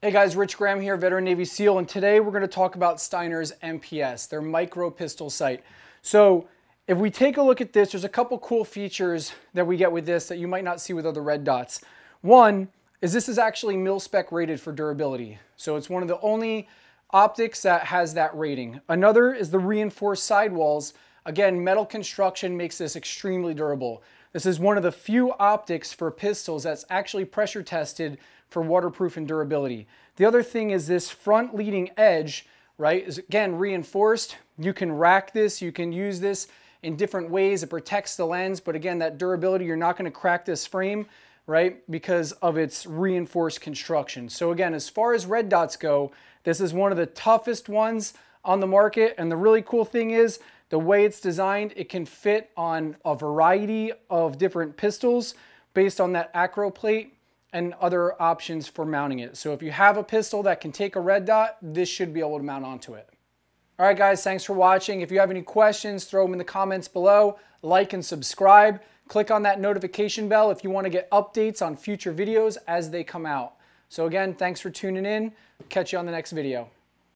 Hey guys, Rich Graham here, veteran Navy SEAL, and today we're going to talk about Steiner's MPS, their micro pistol sight. So if we take a look at this, there's a couple cool features that we get with this that you might not see with other red dots. One is this is actually mil-spec rated for durability. So it's one of the only optics that has that rating. Another is the reinforced sidewalls Again, metal construction makes this extremely durable. This is one of the few optics for pistols that's actually pressure tested for waterproof and durability. The other thing is this front leading edge, right, is again reinforced. You can rack this, you can use this in different ways. It protects the lens, but again, that durability, you're not gonna crack this frame, right, because of its reinforced construction. So again, as far as red dots go, this is one of the toughest ones on the market. And the really cool thing is the way it's designed, it can fit on a variety of different pistols based on that acro plate and other options for mounting it. So if you have a pistol that can take a red dot, this should be able to mount onto it. All right, guys, thanks for watching. If you have any questions, throw them in the comments below. Like and subscribe. Click on that notification bell if you want to get updates on future videos as they come out. So again, thanks for tuning in. Catch you on the next video.